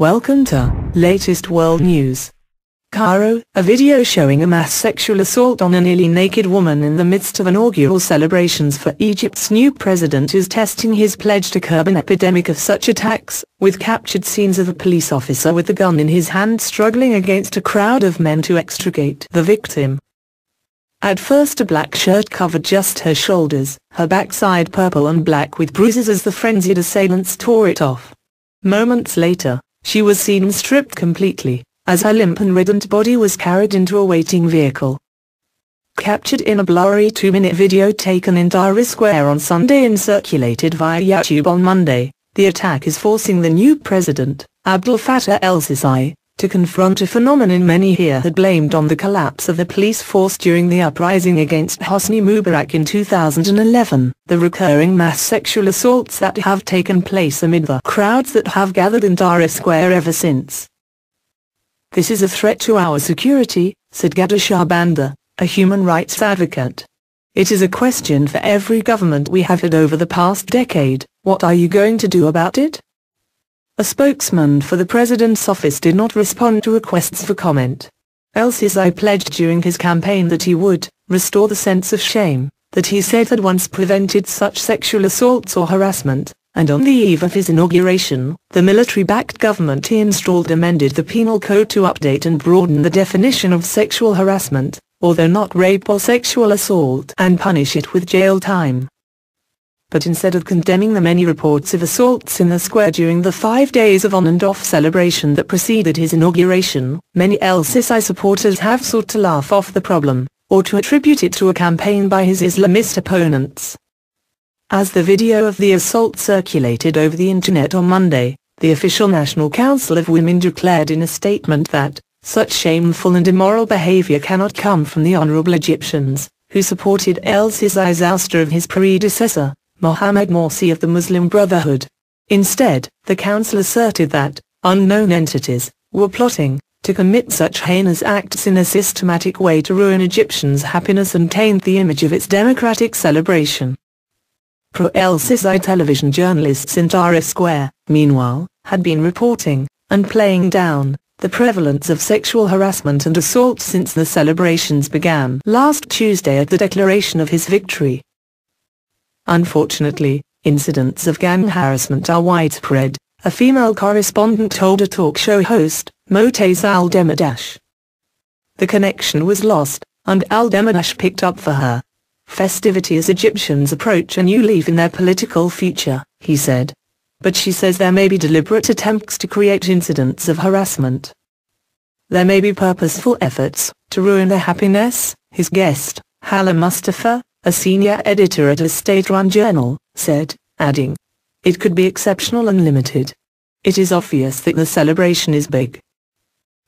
Welcome to Latest World News. Cairo, a video showing a mass sexual assault on a nearly naked woman in the midst of inaugural celebrations for Egypt's new president is testing his pledge to curb an epidemic of such attacks, with captured scenes of a police officer with a gun in his hand struggling against a crowd of men to extricate the victim. At first a black shirt covered just her shoulders, her backside purple and black with bruises as the frenzied assailants tore it off. Moments later, she was seen stripped completely, as her limp and reddened body was carried into a waiting vehicle. Captured in a blurry two-minute video taken in Tahrir Square on Sunday and circulated via YouTube on Monday, the attack is forcing the new president, Abdel Fattah el-Sisi, to confront a phenomenon many here had blamed on the collapse of the police force during the uprising against Hosni Mubarak in 2011. The recurring mass sexual assaults that have taken place amid the crowds that have gathered in Dara Square ever since. This is a threat to our security, said Gada Shahbanda, a human rights advocate. It is a question for every government we have had over the past decade, what are you going to do about it? A spokesman for the President's office did not respond to requests for comment. El-Sisi pledged during his campaign that he would restore the sense of shame that he said had once prevented such sexual assaults or harassment, and on the eve of his inauguration, the military-backed government he installed amended the penal code to update and broaden the definition of sexual harassment, although not rape or sexual assault, and punish it with jail time but instead of condemning the many reports of assaults in the square during the five days of on and off celebration that preceded his inauguration, many LCSI supporters have sought to laugh off the problem, or to attribute it to a campaign by his Islamist opponents. As the video of the assault circulated over the internet on Monday, the official National Council of Women declared in a statement that, such shameful and immoral behavior cannot come from the honorable Egyptians, who supported El-Sisi's ouster of his predecessor. Mohamed Morsi of the Muslim Brotherhood. Instead, the council asserted that, unknown entities, were plotting, to commit such heinous acts in a systematic way to ruin Egyptians' happiness and taint the image of its democratic celebration. Pro-El-Sisi television journalists in Tahrir Square, meanwhile, had been reporting, and playing down, the prevalence of sexual harassment and assault since the celebrations began last Tuesday at the declaration of his victory. Unfortunately, incidents of gang harassment are widespread, a female correspondent told a talk show host, Motez Aldemadash. The connection was lost, and Aldemadash picked up for her. Festivity as Egyptians approach a new leaf in their political future, he said. But she says there may be deliberate attempts to create incidents of harassment. There may be purposeful efforts to ruin their happiness, his guest, Hala Mustafa, a senior editor at a state-run journal, said, adding, It could be exceptional and limited. It is obvious that the celebration is big.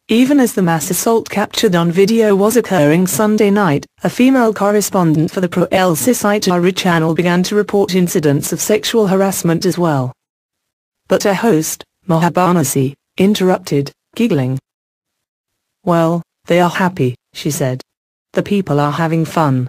Even as the mass assault captured on video was occurring Sunday night, a female correspondent for the pro-Elsi site channel began to report incidents of sexual harassment as well. But her host, Mahabarnasi, interrupted, giggling. Well, they are happy, she said. The people are having fun.